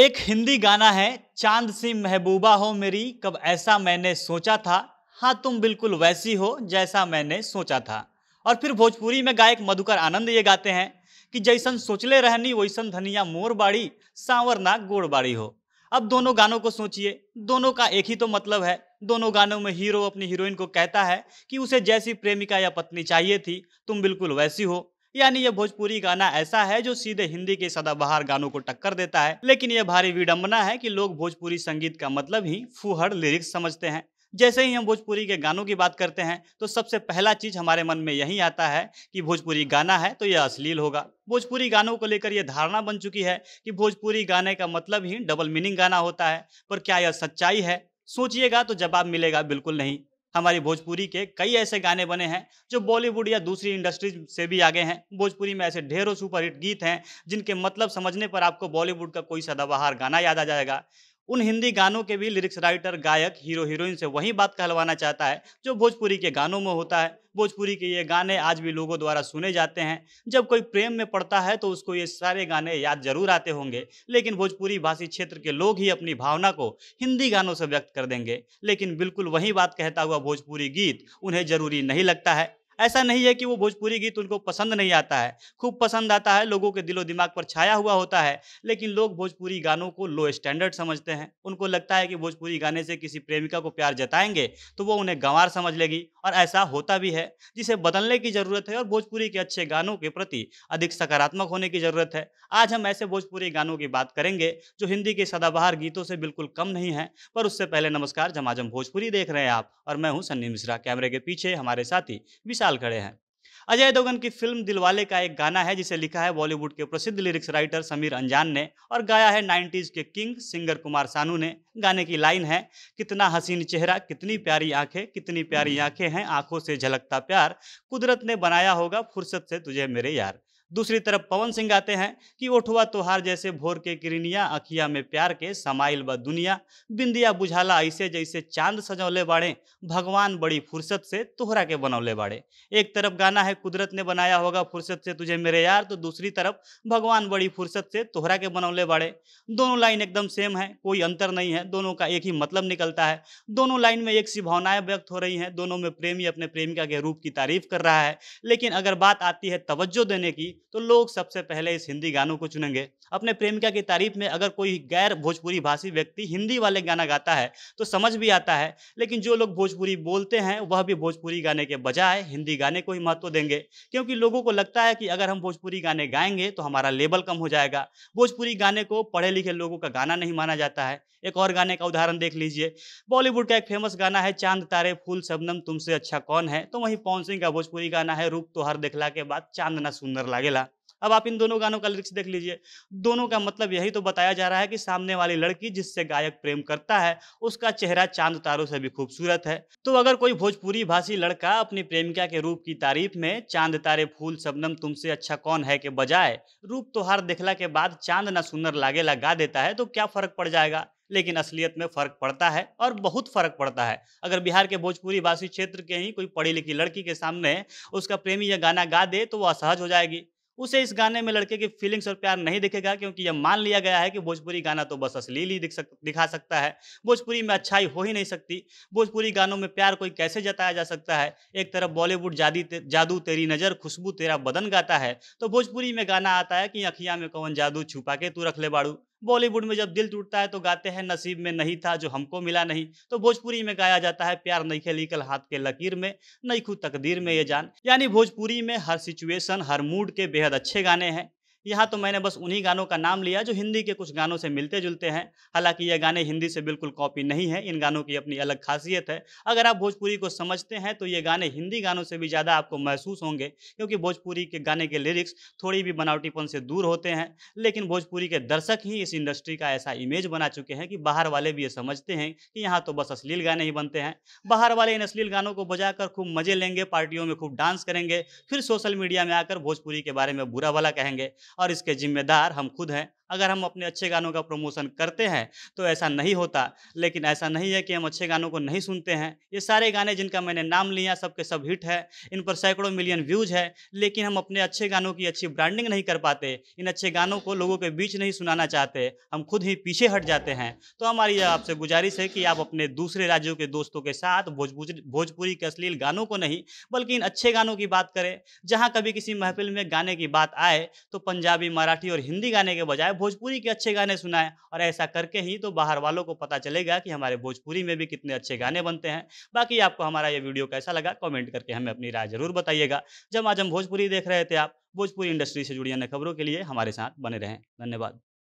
एक हिंदी गाना है चांद सी महबूबा हो मेरी कब ऐसा मैंने सोचा था हाँ तुम बिल्कुल वैसी हो जैसा मैंने सोचा था और फिर भोजपुरी में गायक मधुकर आनंद ये गाते हैं कि जैसन सोचले रहनी वैसन धनिया मोर बाड़ी सांवर ना गोड़ बाड़ी हो अब दोनों गानों को सोचिए दोनों का एक ही तो मतलब है दोनों गानों में हीरो अपनी हीरोइन को कहता है कि उसे जैसी प्रेमिका या पत्नी चाहिए थी तुम बिल्कुल वैसी हो यानी यह भोजपुरी गाना ऐसा है जो सीधे हिंदी के सदाबहार गानों को टक्कर देता है लेकिन यह भारी विडम्बना है कि लोग भोजपुरी संगीत का मतलब ही फूहड़ लिरिक्स समझते हैं जैसे ही हम भोजपुरी के गानों की बात करते हैं तो सबसे पहला चीज हमारे मन में यही आता है कि भोजपुरी गाना है तो यह अश्लील होगा भोजपुरी गानों को लेकर यह धारणा बन चुकी है कि भोजपुरी गाने का मतलब ही डबल मीनिंग गाना होता है पर क्या यह सच्चाई है सोचिएगा तो जवाब मिलेगा बिल्कुल नहीं हमारी भोजपुरी के कई ऐसे गाने बने हैं जो बॉलीवुड या दूसरी इंडस्ट्रीज से भी आगे हैं भोजपुरी में ऐसे ढेरों सुपरहिट गीत हैं जिनके मतलब समझने पर आपको बॉलीवुड का कोई सदाबहार गाना याद आ जाएगा उन हिंदी गानों के भी लिरिक्स राइटर गायक हीरो हीरोइन से वही बात कहलवाना चाहता है जो भोजपुरी के गानों में होता है भोजपुरी के ये गाने आज भी लोगों द्वारा सुने जाते हैं जब कोई प्रेम में पड़ता है तो उसको ये सारे गाने याद जरूर आते होंगे लेकिन भोजपुरी भाषी क्षेत्र के लोग ही अपनी भावना को हिंदी गानों से व्यक्त कर देंगे लेकिन बिल्कुल वही बात कहता हुआ भोजपुरी गीत उन्हें जरूरी नहीं लगता है ऐसा नहीं है कि वो भोजपुरी गीत उनको पसंद नहीं आता है खूब पसंद आता है लोगों के दिलो दिमाग पर छाया हुआ होता है लेकिन लोग भोजपुरी गानों को लो स्टैंडर्ड समझते हैं उनको लगता है कि भोजपुरी गाने से किसी प्रेमिका को प्यार जताएंगे तो वो उन्हें गंवार समझ लेगी और ऐसा होता भी है जिसे बदलने की ज़रूरत है और भोजपुरी के अच्छे गानों के प्रति अधिक सकारात्मक होने की ज़रूरत है आज हम ऐसे भोजपुरी गानों की बात करेंगे जो हिंदी के सदाबहार गीतों से बिल्कुल कम नहीं है पर उससे पहले नमस्कार जमाजम भोजपुरी देख रहे हैं आप और मैं हूँ सन्नी मिश्रा कैमरे के पीछे हमारे साथी विशाल मिसाल खड़े हैं अजय देवगन की फिल्म दिलवाले का एक गाना है जिसे लिखा है बॉलीवुड के प्रसिद्ध लिरिक्स राइटर समीर अंजान ने और गाया है नाइन्टीज के किंग सिंगर कुमार सानू ने गाने की लाइन है कितना हसीन चेहरा कितनी प्यारी आंखें कितनी प्यारी आंखें हैं आंखों से झलकता प्यार कुदरत ने बनाया होगा फुर्सत से तुझे मेरे यार दूसरी तरफ पवन सिंह आते हैं कि ओठवा तोहार जैसे भोर के किरिनिया अखिया में प्यार के समाइल ब दुनिया बिंदिया बुझाला ऐसे जैसे चांद सजौले बाड़े भगवान बड़ी फुर्सत से तोहरा के बनौले बाड़े एक तरफ गाना है कुदरत ने बनाया होगा फुर्सत से तुझे मेरे यार तो दूसरी तरफ भगवान बड़ी फुर्सत से तोहरा के बनौले बाड़े दोनों लाइन एकदम सेम है कोई अंतर नहीं है दोनों का एक ही मतलब निकलता है दोनों लाइन में एक सी भावनाएं व्यक्त हो रही हैं दोनों में प्रेमी अपने प्रेमिका के रूप की तारीफ कर रहा है लेकिन अगर बात आती है तवज्जो देने की तो लोग सबसे पहले इस हिंदी गानों को चुनेंगे अपने प्रेमिका की तारीफ में अगर कोई गैर भोजपुरी भाषी व्यक्ति हिंदी वाले गाना गाता है तो समझ भी आता है लेकिन जो लोग भोजपुरी बोलते हैं वह भी भोजपुरी गाने के बजाय हिंदी गाने को ही महत्व देंगे क्योंकि लोगों को लगता है कि अगर हम भोजपुरी गाने गाएंगे तो हमारा लेबल कम हो जाएगा भोजपुरी गाने को पढ़े लिखे लोगों का गाना नहीं माना जाता है एक और गाने का उदाहरण देख लीजिए बॉलीवुड का एक फेमस गाना है चांद तारे फूल सबनम तुमसे अच्छा कौन है तो वहीं पवन सिंह का भोजपुरी गाना है रूप तो हर देखला के बाद चांद ना सुंदर लागे अकेला अब आप इन दोनों गानों का लिरिक्स देख लीजिए दोनों का मतलब यही तो बताया जा रहा है कि सामने वाली लड़की जिससे गायक प्रेम करता है उसका चेहरा चांद तारों से भी खूबसूरत है तो अगर कोई भोजपुरी भाषी लड़का अपनी प्रेमिका के रूप की तारीफ में चांद तारे फूल सबनम तुमसे अच्छा कौन है के बजाय रूप तो हार देखला के बाद चांद ना सुंदर ला गा देता है तो क्या फर्क पड़ जाएगा लेकिन असलियत में फ़र्क पड़ता है और बहुत फ़र्क पड़ता है अगर बिहार के भोजपुरी भाषी क्षेत्र के ही कोई पढ़ी लिखी लड़की के सामने उसका प्रेमी यह गाना गा दे तो वह असहज हो जाएगी उसे इस गाने में लड़के की फीलिंग्स और प्यार नहीं दिखेगा क्योंकि यह मान लिया गया है कि भोजपुरी गाना तो बस असली ही दिख सक दिखा सकता है भोजपुरी में अच्छाई हो ही नहीं सकती भोजपुरी गानों में प्यार कोई कैसे जताया जा सकता है एक तरफ बॉलीवुड जादी ते, जादू तेरी नज़र खुशबू तेरा बदन गाता है तो भोजपुरी में गाना आता है कि अखिया में कौन जादू छुपा के तू रख ले बाड़ू बॉलीवुड में जब दिल टूटता है तो गाते हैं नसीब में नहीं था जो हमको मिला नहीं तो भोजपुरी में गाया जाता है प्यार नहीं खेली कल हाथ के लकीर में नहीं खुद तकदीर में ये जान यानी भोजपुरी में हर सिचुएशन हर मूड के बेहद अच्छे गाने हैं यहाँ तो मैंने बस उन्हीं गानों का नाम लिया जो हिंदी के कुछ गानों से मिलते जुलते हैं हालांकि ये गाने हिंदी से बिल्कुल कॉपी नहीं है इन गानों की अपनी अलग खासियत है अगर आप भोजपुरी को समझते हैं तो ये गाने हिंदी गानों से भी ज़्यादा आपको महसूस होंगे क्योंकि भोजपुरी के गाने के लिरिक्स थोड़ी भी बनावटीपन से दूर होते हैं लेकिन भोजपुरी के दर्शक ही इस इंडस्ट्री का ऐसा इमेज बना चुके हैं कि बाहर वाले भी ये समझते हैं कि यहाँ तो बस अश्लील गाने ही बनते हैं बाहर वाले इन अश्लील गानों को बजाकर खूब मज़े लेंगे पार्टियों में खूब डांस करेंगे फिर सोशल मीडिया में आकर भोजपुरी के बारे में बुरा भला कहेंगे और इसके जिम्मेदार हम खुद हैं अगर हम अपने अच्छे गानों का प्रमोशन करते हैं तो ऐसा नहीं होता लेकिन ऐसा नहीं है कि हम अच्छे गानों को नहीं सुनते हैं ये सारे गाने जिनका मैंने नाम लिया सबके सब हिट है इन पर सैकड़ों मिलियन व्यूज़ है लेकिन हम अपने अच्छे गानों की अच्छी ब्रांडिंग नहीं कर पाते इन अच्छे गानों को लोगों के बीच नहीं सुनाना चाहते हम खुद ही पीछे हट जाते हैं तो हमारी आपसे गुजारिश है कि आप अपने दूसरे राज्यों के दोस्तों के साथ भोजपुरी भोजपुरी के अश्लील गानों को नहीं बल्कि इन अच्छे गानों की बात करें जहाँ कभी किसी महफिल में गाने की बात आए तो पंजाबी मराठी और हिंदी गाने के बजाय भोजपुरी के अच्छे गाने सुनाए और ऐसा करके ही तो बाहर वालों को पता चलेगा कि हमारे भोजपुरी में भी कितने अच्छे गाने बनते हैं बाकी आपको हमारा ये वीडियो कैसा लगा कॉमेंट करके हमें अपनी राय जरूर बताइएगा जब आज हम भोजपुरी देख रहे थे आप भोजपुरी इंडस्ट्री से जुड़ी अन्य खबरों के लिए हमारे साथ बने रहें धन्यवाद